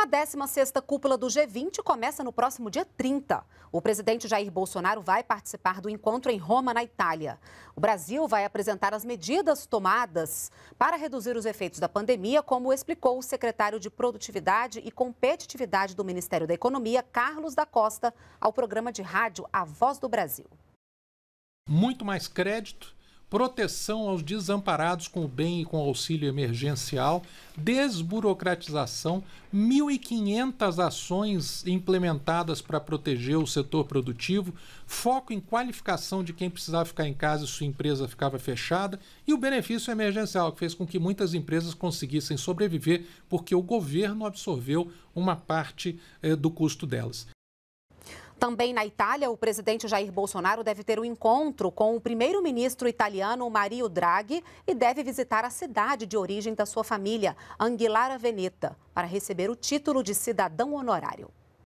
A 16ª cúpula do G20 começa no próximo dia 30. O presidente Jair Bolsonaro vai participar do encontro em Roma, na Itália. O Brasil vai apresentar as medidas tomadas para reduzir os efeitos da pandemia, como explicou o secretário de Produtividade e Competitividade do Ministério da Economia, Carlos da Costa, ao programa de rádio A Voz do Brasil. Muito mais crédito proteção aos desamparados com o bem e com o auxílio emergencial, desburocratização, 1.500 ações implementadas para proteger o setor produtivo, foco em qualificação de quem precisava ficar em casa e sua empresa ficava fechada, e o benefício emergencial, que fez com que muitas empresas conseguissem sobreviver porque o governo absorveu uma parte eh, do custo delas. Também na Itália, o presidente Jair Bolsonaro deve ter um encontro com o primeiro-ministro italiano Mario Draghi e deve visitar a cidade de origem da sua família, Anguilara Veneta, para receber o título de cidadão honorário.